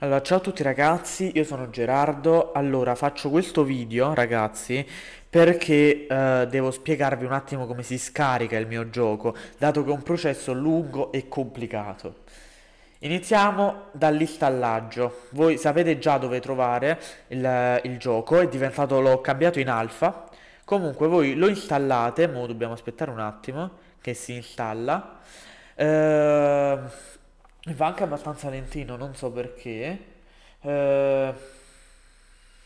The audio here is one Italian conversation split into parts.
Allora, ciao a tutti ragazzi, io sono Gerardo. Allora, faccio questo video, ragazzi, perché eh, devo spiegarvi un attimo come si scarica il mio gioco, dato che è un processo lungo e complicato. Iniziamo dall'installaggio. Voi sapete già dove trovare il, il gioco, l'ho cambiato in alfa. Comunque voi lo installate, mo dobbiamo aspettare un attimo che si installa. Ehm va anche abbastanza lentino, non so perché. Eh...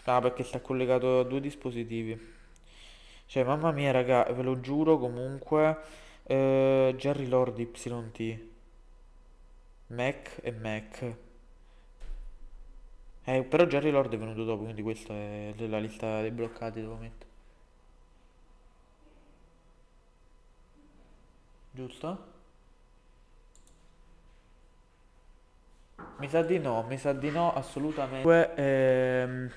Ah, perché sta collegato a due dispositivi. Cioè, mamma mia, raga, ve lo giuro comunque. Eh, Jerry Lord YT. Mac e Mac. Eh, però Jerry Lord è venuto dopo, quindi questa è della lista dei bloccati, devo mettere. Giusto? Mi sa di no, mi sa di no assolutamente. Poi, ehm,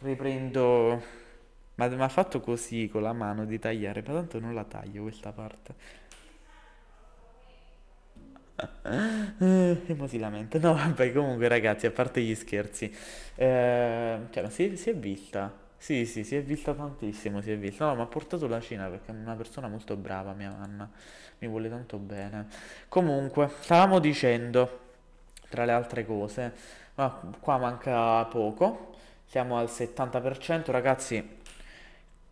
riprendo... Ma mi ha fatto così con la mano di tagliare, ma tanto non la taglio questa parte. E eh, eh, mo si lamenta. No, vabbè, comunque ragazzi, a parte gli scherzi. Eh, cioè, ma si, si è vista. Sì, sì, si è vista tantissimo, si è vista. No, ma ha portato la Cina perché è una persona molto brava, mia mamma. Mi vuole tanto bene. Comunque, stavamo dicendo tra le altre cose. Ma qua manca poco, siamo al 70%, ragazzi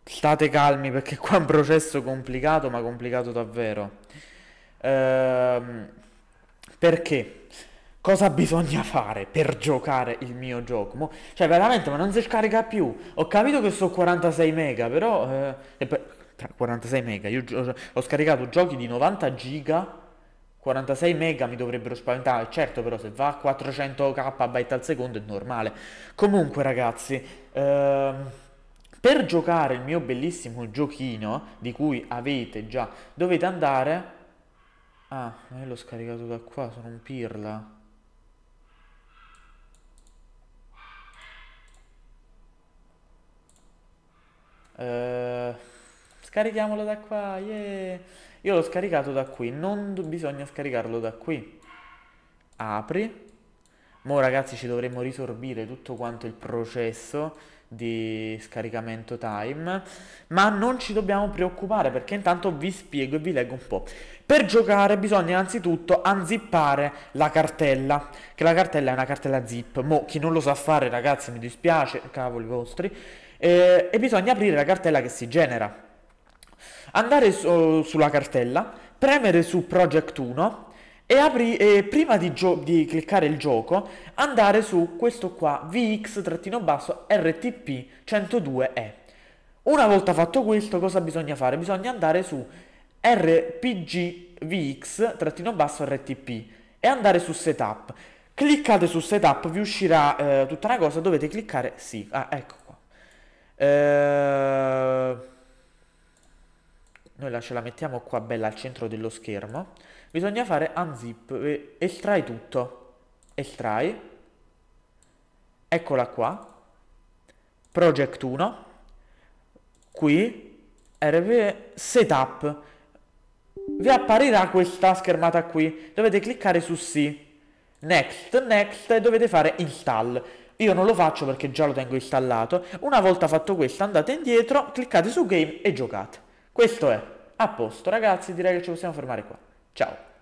state calmi perché qua è un processo complicato, ma complicato davvero. Ehm, perché? Cosa bisogna fare per giocare il mio gioco? Mo, cioè, veramente, ma non si scarica più. Ho capito che sono 46 mega, però... Eh, 46 mega, io ho scaricato giochi di 90 giga 46 mega mi dovrebbero spaventare, certo però se va a 400 KB al secondo è normale. Comunque ragazzi, ehm, per giocare il mio bellissimo giochino, di cui avete già, dovete andare... Ah, ma io l'ho scaricato da qua, sono un pirla. Ehm... Scarichiamolo da qua, yeah. Io l'ho scaricato da qui, non bisogna scaricarlo da qui. Apri. Mo ragazzi ci dovremmo risorbire tutto quanto il processo di scaricamento time, ma non ci dobbiamo preoccupare perché intanto vi spiego e vi leggo un po'. Per giocare bisogna innanzitutto anzippare la cartella, che la cartella è una cartella zip, mo chi non lo sa fare ragazzi mi dispiace, cavoli vostri, eh, e bisogna aprire la cartella che si genera andare su, sulla cartella, premere su Project 1 e, apri, e prima di, gio- di cliccare il gioco andare su questo qua VX-RTP 102E. Una volta fatto questo cosa bisogna fare? Bisogna andare su rpgvx-rtp e andare su setup. Cliccate su setup, vi uscirà eh, tutta una cosa, dovete cliccare sì. Ah, ecco qua. Eh, quella ce la mettiamo qua bella al centro dello schermo, bisogna fare unzip, estrai tutto, estrai, eccola qua, project 1, qui, rv setup, vi apparirà questa schermata qui, dovete cliccare su sì, next, next e dovete fare install. Io non lo faccio perché già lo tengo installato. Una volta fatto questo andate indietro, cliccate su game e giocate. Questo è. A posto ragazzi, direi che ci possiamo fermare qua. Ciao!